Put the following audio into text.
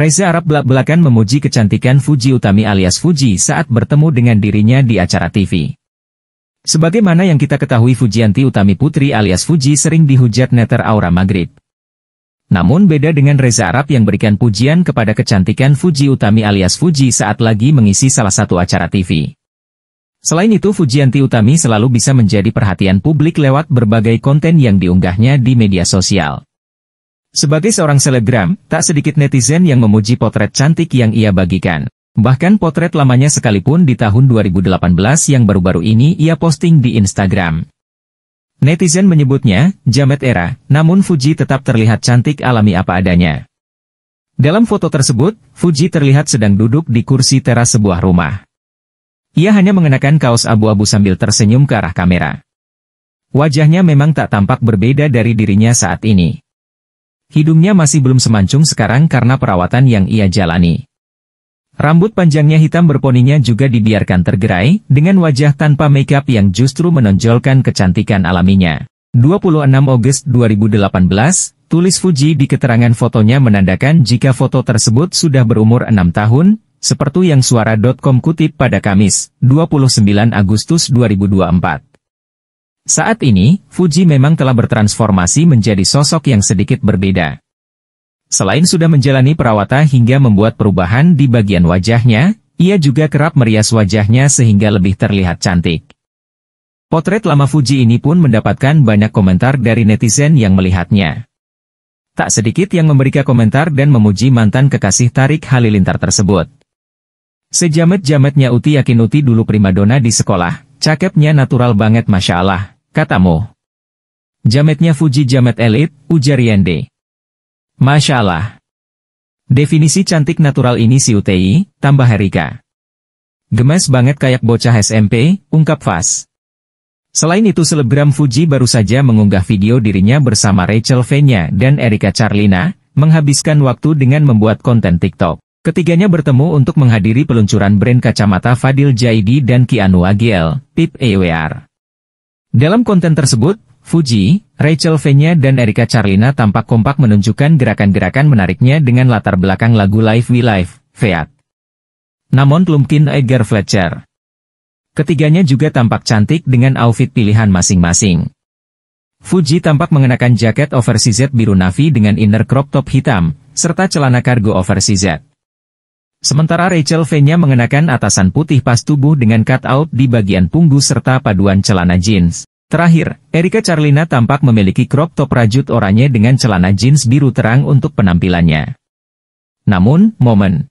Reza Arab belak-belakan memuji kecantikan Fuji Utami alias Fuji saat bertemu dengan dirinya di acara TV. Sebagaimana yang kita ketahui Fujianti Utami Putri alias Fuji sering dihujat netter aura Maghrib. Namun beda dengan Reza Arab yang berikan pujian kepada kecantikan Fuji Utami alias Fuji saat lagi mengisi salah satu acara TV. Selain itu Fujianti Utami selalu bisa menjadi perhatian publik lewat berbagai konten yang diunggahnya di media sosial. Sebagai seorang selebgram, tak sedikit netizen yang memuji potret cantik yang ia bagikan. Bahkan potret lamanya sekalipun di tahun 2018 yang baru-baru ini ia posting di Instagram. Netizen menyebutnya, jamet era, namun Fuji tetap terlihat cantik alami apa adanya. Dalam foto tersebut, Fuji terlihat sedang duduk di kursi teras sebuah rumah. Ia hanya mengenakan kaos abu-abu sambil tersenyum ke arah kamera. Wajahnya memang tak tampak berbeda dari dirinya saat ini. Hidungnya masih belum semancung sekarang karena perawatan yang ia jalani. Rambut panjangnya hitam berponinya juga dibiarkan tergerai, dengan wajah tanpa makeup yang justru menonjolkan kecantikan alaminya. 26 Agustus 2018, tulis Fuji di keterangan fotonya menandakan jika foto tersebut sudah berumur 6 tahun, seperti yang suara.com kutip pada Kamis, 29 Agustus 2024. Saat ini, Fuji memang telah bertransformasi menjadi sosok yang sedikit berbeda. Selain sudah menjalani perawatan hingga membuat perubahan di bagian wajahnya, ia juga kerap merias wajahnya sehingga lebih terlihat cantik. Potret lama Fuji ini pun mendapatkan banyak komentar dari netizen yang melihatnya. Tak sedikit yang memberikan komentar dan memuji mantan kekasih Tarik Halilintar tersebut. Sejamet-jametnya Uti yakin Uti dulu primadona di sekolah, Cakepnya natural banget Masya Allah, katamu. Jametnya Fuji jamet elit, ujar Yende. Masya Allah. Definisi cantik natural ini si UTI, tambah Herika. Gemes banget kayak bocah SMP, ungkap Fas. Selain itu selebgram Fuji baru saja mengunggah video dirinya bersama Rachel Fenya dan Erika Charlina, menghabiskan waktu dengan membuat konten TikTok. Ketiganya bertemu untuk menghadiri peluncuran brand kacamata Fadil Jaidi dan Kianu Agiel, PIP EWR. Dalam konten tersebut, Fuji, Rachel Fenya dan Erika Charlina tampak kompak menunjukkan gerakan-gerakan menariknya dengan latar belakang lagu Live We Live, Fiat. Namun Lumkin Edgar Fletcher. Ketiganya juga tampak cantik dengan outfit pilihan masing-masing. Fuji tampak mengenakan jaket oversized biru navy dengan inner crop top hitam, serta celana kargo oversized. Sementara Rachel v mengenakan atasan putih pas tubuh dengan cut-out di bagian punggu serta paduan celana jeans. Terakhir, Erika Charlina tampak memiliki crop top rajut oranye dengan celana jeans biru terang untuk penampilannya. Namun, momen